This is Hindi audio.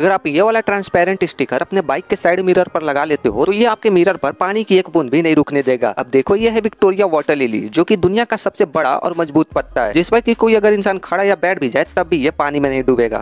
अगर आप ये वाला ट्रांसपेरेंट स्टिकर अपने बाइक के साइड मिरर पर लगा लेते हो तो ये आपके मिरर पर पानी की एक बूंद भी नहीं रुकने देगा अब देखो ये है विक्टोरिया वाटर लिली जो कि दुनिया का सबसे बड़ा और मजबूत पत्ता है जिस पर की कोई अगर इंसान खड़ा या बैठ भी जाए तब भी ये पानी में नहीं डूबेगा